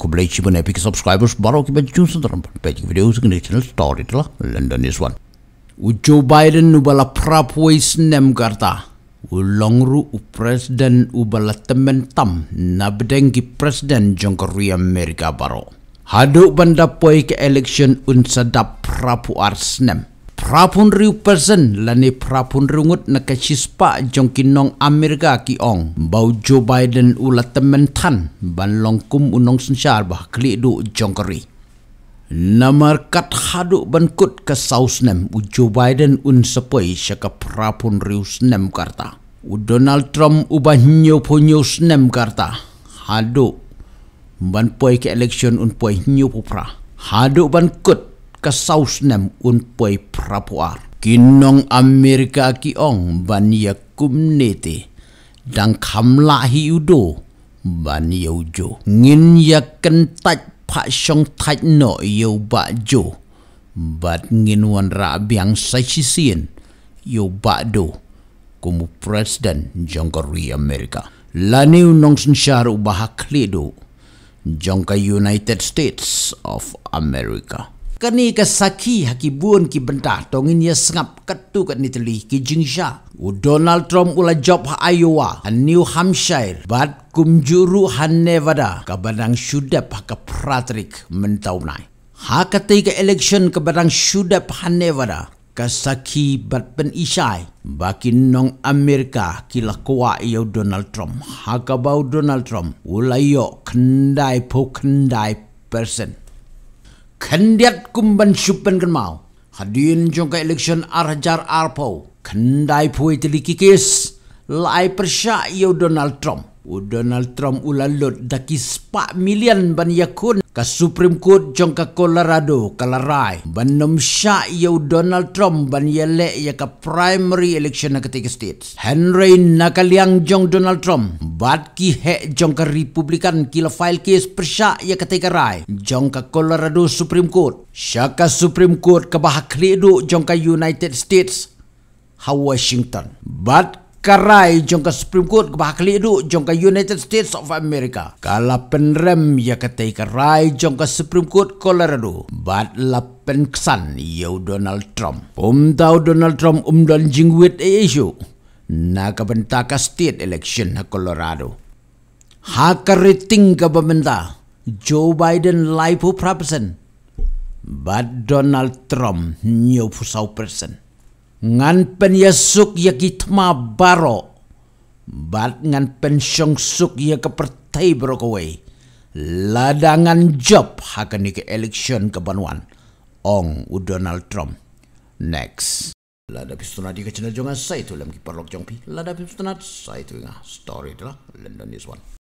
குபிலை சிவன் எபிக் சப்ஸ்கிரைபர்ஸ் பரோக்கி பஞ்சு ஜூஸ் தரம் பேஜிக் வீடியோஸ் நேஷனல் ஸ்டார் இட்லா லண்டன் இஸ் ஒன் உச்சு பைடன் உபல பிராப் வைஸ் நெம் கர்த்தா உலங் ரு உ பிரசிடன் உபல தம்மன் தம் நப்டங்கி பிரசிடன் ஜங்கரு அமெரிக்கா பரோ ஹடு பண்ட போய்க்கு எலெக்ஷன் உன் சதா பிராப் ஆர்ஸ் நெம் prapun riu persen lani prapun rungut na ka sispa jong kinong Amerika ki ong. Bau Joe Biden ula temen tan ban longkum unong sensyar bah kli du jong keri. Namar kat haduk bankut ke saus nem u Joe Biden un sepoi syaka prapun riu senem karta. U Donald Trump ubah nyop senem karta. Haduk ban poi ke election un poi nyopopra. Haduk bankut Kasaus nem un poi prapua kinong amerika ki ong ban ya nete dang kham la hi udo ban ya ujo ngin ya ken tat pha song tat no yo ba jo bat ngin wan ra biang sa chi sin yo ba do kum president jongkori amerika laniu nong sen sharu bahak ledo jongka united states of america kani ke saki hakibun ki benta tongin ya sengap ketu ke niteli ki jingsha u Donald Trump ula job ha Iowa han New Hampshire bat kumjuru han Nevada ka badang sudap ha ke Patrick mentau nai ha ketika election ke badang sudap han Nevada ke saki bat pen isai baki nong Amerika ki lakwa iyo Donald Trump ha ka bau Donald Trump ula yo kendai po kendai person kandiat kumban shupan kan mau hadin jong ka election arjar arpo kandai pui tili kikis lai persya yo donald trump U oh, Donald Trump ulalut daki 4 million ban yakun ke Supreme Court jong ke Colorado kalarai ban nom syak ya Donald Trump ban yelek ya ke primary election na ketika states Henry nakaliang jong Donald Trump bat ki hek jong ke Republican kila file case persyak ya ketika rai jong ke Colorado Supreme Court sya ke Supreme Court ke bahak jong ke United States ha Washington. Bat karai jong ke Supreme Court ke bahagli itu jong ke United States of America. Kalau penrem ya kata karai jong ke Supreme Court Colorado, bad lapen kesan ya Donald Trump. Um tahu Donald Trump um dan jingwit e eh, isu. Na kebenta ke state election ke Colorado. Ha keriting ke pemerintah Joe Biden laipu prapesan. bad Donald Trump nyopu sau ngan pen yesuk ya gitma baro bat ngan pen syong suk ya kepertai bro kowei ladangan job hakan ke election ke banuan ong u donald trump next lada pistona di ke channel jongan sai tu lem ki perlok jong pi lada pistona sai tu nga story tu lah london is one